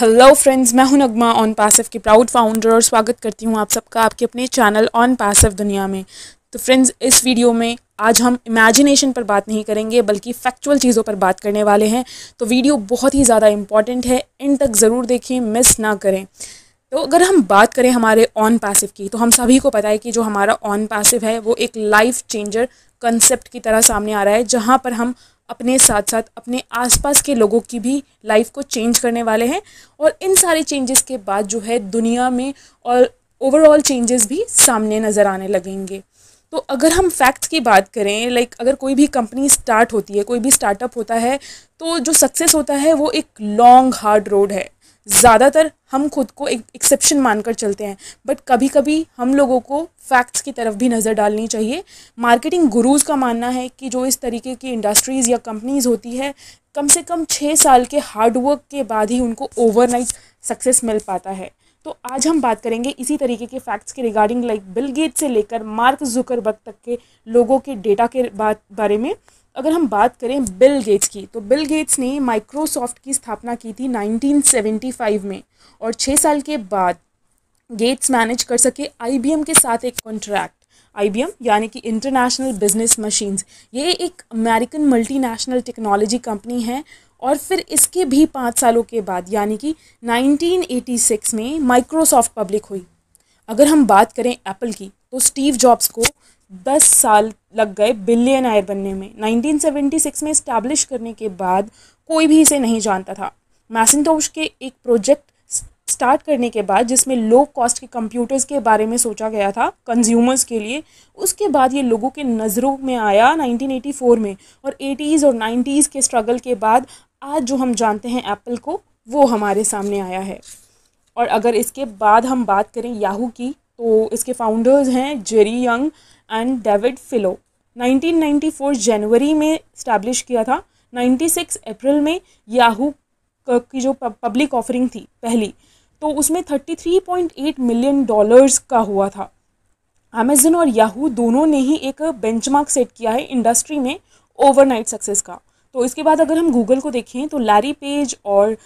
hello friends मैं हूं Nagma on passive की प्राउड फाउंडर और स्वागत करती हूं आप सबका आपके अपने चैनल ऑन पासिव दुनिया में तो फ्रेंड्स इस वीडियो में आज हम इमेजिनेशन पर बात नहीं करेंगे बल्कि फैक्चुअल चीज़ों पर बात करने वाले हैं तो वीडियो बहुत ही ज़्यादा इम्पॉर्टेंट है इन तक ज़रूर देखें मिस ना करें तो अगर हम बात करें हमारे ऑन पैसिव की तो हम सभी को पता है कि जो हमारा ऑन पैसिव है वो एक लाइफ चेंजर कंसेप्ट की तरह सामने आ रहा है जहाँ पर हम अपने साथ साथ अपने आसपास के लोगों की भी लाइफ को चेंज करने वाले हैं और इन सारे चेंजेस के बाद जो है दुनिया में और ओवरऑल चेंजेस भी सामने नज़र आने लगेंगे तो अगर हम फैक्ट्स की बात करें लाइक अगर कोई भी कंपनी स्टार्ट होती है कोई भी स्टार्टअप होता है तो जो सक्सेस होता है वो एक लॉन्ग हार्ड रोड है ज़्यादातर हम खुद को एक एक्सेप्शन मानकर चलते हैं बट कभी कभी हम लोगों को फैक्ट्स की तरफ भी नज़र डालनी चाहिए मार्केटिंग गुरूज़ का मानना है कि जो इस तरीके की इंडस्ट्रीज़ या कंपनीज़ होती है कम से कम छः साल के हार्डवर्क के बाद ही उनको ओवरनाइट सक्सेस मिल पाता है तो आज हम बात करेंगे इसी तरीके के फैक्ट्स के रिगार्डिंग लाइक बिल गेट से लेकर मार्क जुकरबर्ग तक के लोगों के डेटा के बारे में अगर हम बात करें बिल गेट्स की तो बिल गेट्स ने माइक्रोसॉफ्ट की स्थापना की थी 1975 में और छः साल के बाद गेट्स मैनेज कर सके आईबीएम के साथ एक कॉन्ट्रैक्ट आईबीएम यानी कि इंटरनेशनल बिजनेस मशीन्स ये एक अमेरिकन मल्टीनेशनल टेक्नोलॉजी कंपनी है और फिर इसके भी पाँच सालों के बाद यानी कि 1986 में माइक्रोसॉफ्ट पब्लिक हुई अगर हम बात करें एप्पल की तो स्टीव जॉब्स को दस साल लग गए बिलियन आयर बनने में 1976 में इस्टेब्लिश करने के बाद कोई भी इसे नहीं जानता था मैसेंटोश के एक प्रोजेक्ट स्टार्ट करने के बाद जिसमें लो कॉस्ट के कंप्यूटर्स के बारे में सोचा गया था कंज्यूमर्स के लिए उसके बाद ये लोगों के नज़रों में आया 1984 में और 80s और 90s के स्ट्रगल के बाद आज जो हम जानते हैं एप्पल को वो हमारे सामने आया है और अगर इसके बाद हम बात करें याहू की तो इसके फाउंडर्स हैं Jerry Yang and David Filo 1994 जनवरी में इस्टेब्लिश किया था 96 अप्रैल में याहू की जो पब्लिक ऑफरिंग थी पहली तो उसमें 33.8 मिलियन डॉलर्स का हुआ था अमेजन और याहू दोनों ने ही एक बेंचमार्क सेट किया है इंडस्ट्री में ओवरनाइट सक्सेस का तो इसके बाद अगर हम गूगल को देखें तो लैरी पेज और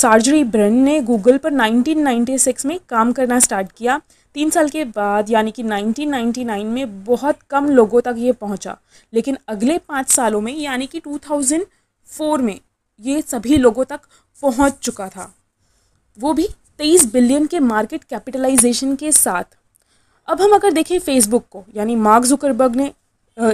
सार्जरी ब्रेन ने गूगल पर 1996 में काम करना स्टार्ट किया तीन साल के बाद यानी कि 1999 में बहुत कम लोगों तक ये पहुंचा लेकिन अगले पाँच सालों में यानी कि 2004 में ये सभी लोगों तक पहुंच चुका था वो भी 23 बिलियन के मार्केट कैपिटलाइजेशन के साथ अब हम अगर देखें फेसबुक को यानी मार्क जुकरबर्ग ने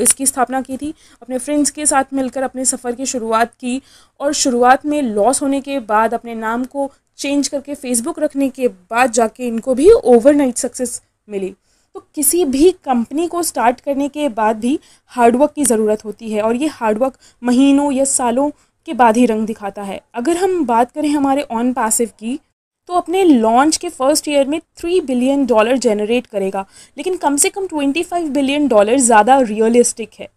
इसकी स्थापना की थी अपने फ्रेंड्स के साथ मिलकर अपने सफ़र की शुरुआत की और शुरुआत में लॉस होने के बाद अपने नाम को चेंज करके फेसबुक रखने के बाद जाके इनको भी ओवरनाइट सक्सेस मिली तो किसी भी कंपनी को स्टार्ट करने के बाद भी हार्डवर्क की ज़रूरत होती है और ये हार्डवर्क महीनों या सालों के बाद ही रंग दिखाता है अगर हम बात करें हमारे ऑन पैसिव की तो अपने लॉन्च के फर्स्ट ईयर में थ्री बिलियन डॉलर जनरेट करेगा लेकिन कम से कम ट्वेंटी फाइव बिलियन डॉलर ज़्यादा रियलिस्टिक है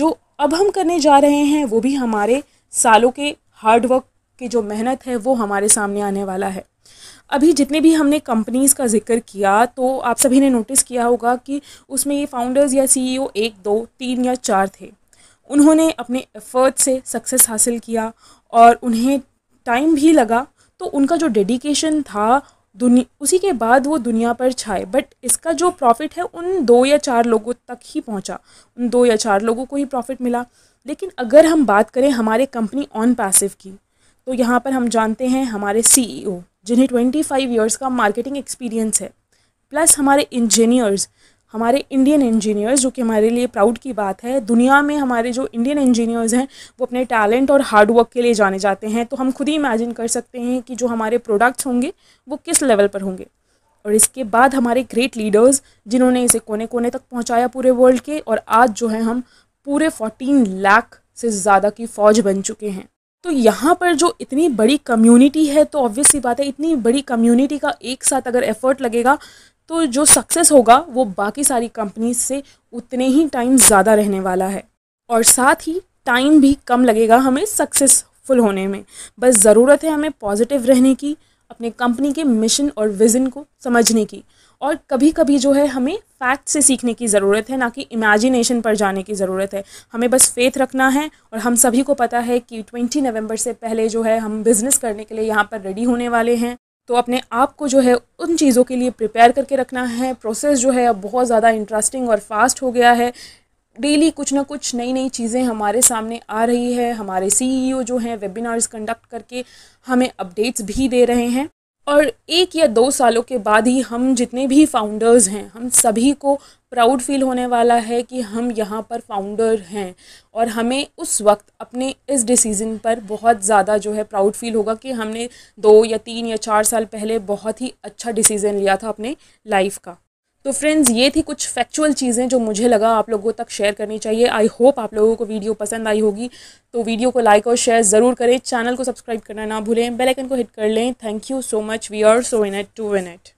जो अब हम करने जा रहे हैं वो भी हमारे सालों के हार्डवर्क की जो मेहनत है वो हमारे सामने आने वाला है अभी जितने भी हमने कंपनीज़ का जिक्र किया तो आप सभी ने नोटिस किया होगा कि उसमें ये फाउंडर्स या सीईओ एक दो तीन या चार थे उन्होंने अपने एफर्ट से सक्सेस हासिल किया और उन्हें टाइम भी लगा तो उनका जो डेडिकेशन था दुनिया उसी के बाद वो दुनिया पर छाए बट इसका जो प्रॉफिट है उन दो या चार लोगों तक ही पहुंचा उन दो या चार लोगों को ही प्रॉफिट मिला लेकिन अगर हम बात करें हमारे कंपनी ऑन पैसिव की तो यहाँ पर हम जानते हैं हमारे सीईओ e जिन्हें ट्वेंटी फाइव ईयर्स का मार्केटिंग एक्सपीरियंस है प्लस हमारे इंजीनियर्स हमारे इंडियन इंजीनियर्स जो कि हमारे लिए प्राउड की बात है दुनिया में हमारे जो इंडियन इंजीनियर्स हैं वो अपने टैलेंट और हार्डवर्क के लिए जाने जाते हैं तो हम खुद ही इमेजिन कर सकते हैं कि जो हमारे प्रोडक्ट्स होंगे वो किस लेवल पर होंगे और इसके बाद हमारे ग्रेट लीडर्स जिन्होंने इसे कोने कोने तक पहुँचाया पूरे वर्ल्ड के और आज जो है हम पूरे फोर्टीन लाख से ज़्यादा की फ़ौज बन चुके हैं तो यहाँ पर जो इतनी बड़ी कम्युनिटी है तो ऑब्वियस सी बात है इतनी बड़ी कम्युनिटी का एक साथ अगर एफर्ट लगेगा तो जो सक्सेस होगा वो बाकी सारी कंपनीज से उतने ही टाइम ज़्यादा रहने वाला है और साथ ही टाइम भी कम लगेगा हमें सक्सेसफुल होने में बस ज़रूरत है हमें पॉजिटिव रहने की अपने कंपनी के मिशन और विज़न को समझने की और कभी कभी जो है हमें फैक्ट से सीखने की ज़रूरत है ना कि इमेजिनेशन पर जाने की ज़रूरत है हमें बस फेथ रखना है और हम सभी को पता है कि ट्वेंटी नवंबर से पहले जो है हम बिज़नेस करने के लिए यहाँ पर रेडी होने वाले हैं तो अपने आप को जो है उन चीज़ों के लिए प्रिपेयर करके रखना है प्रोसेस जो है अब बहुत ज़्यादा इंटरेस्टिंग और फास्ट हो गया है डेली कुछ ना कुछ नई नई चीज़ें हमारे सामने आ रही है हमारे सीईओ e जो हैं वेबिनार्स कंडक्ट करके हमें अपडेट्स भी दे रहे हैं और एक या दो सालों के बाद ही हम जितने भी फाउंडर्स हैं हम सभी को प्राउड फील होने वाला है कि हम यहाँ पर फाउंडर हैं और हमें उस वक्त अपने इस डिसीज़न पर बहुत ज़्यादा जो है प्राउड फील होगा कि हमने दो या तीन या चार साल पहले बहुत ही अच्छा डिसीज़न लिया था अपने लाइफ का तो फ्रेंड्स ये थी कुछ फैक्चुअल चीज़ें जो मुझे लगा आप लोगों तक शेयर करनी चाहिए आई होप आप लोगों को वीडियो पसंद आई होगी तो वीडियो को लाइक और शेयर ज़रूर करें चैनल को सब्सक्राइब करना ना भूलें बेलाइकन को हिट कर लें thank you so much we are so in it to win eight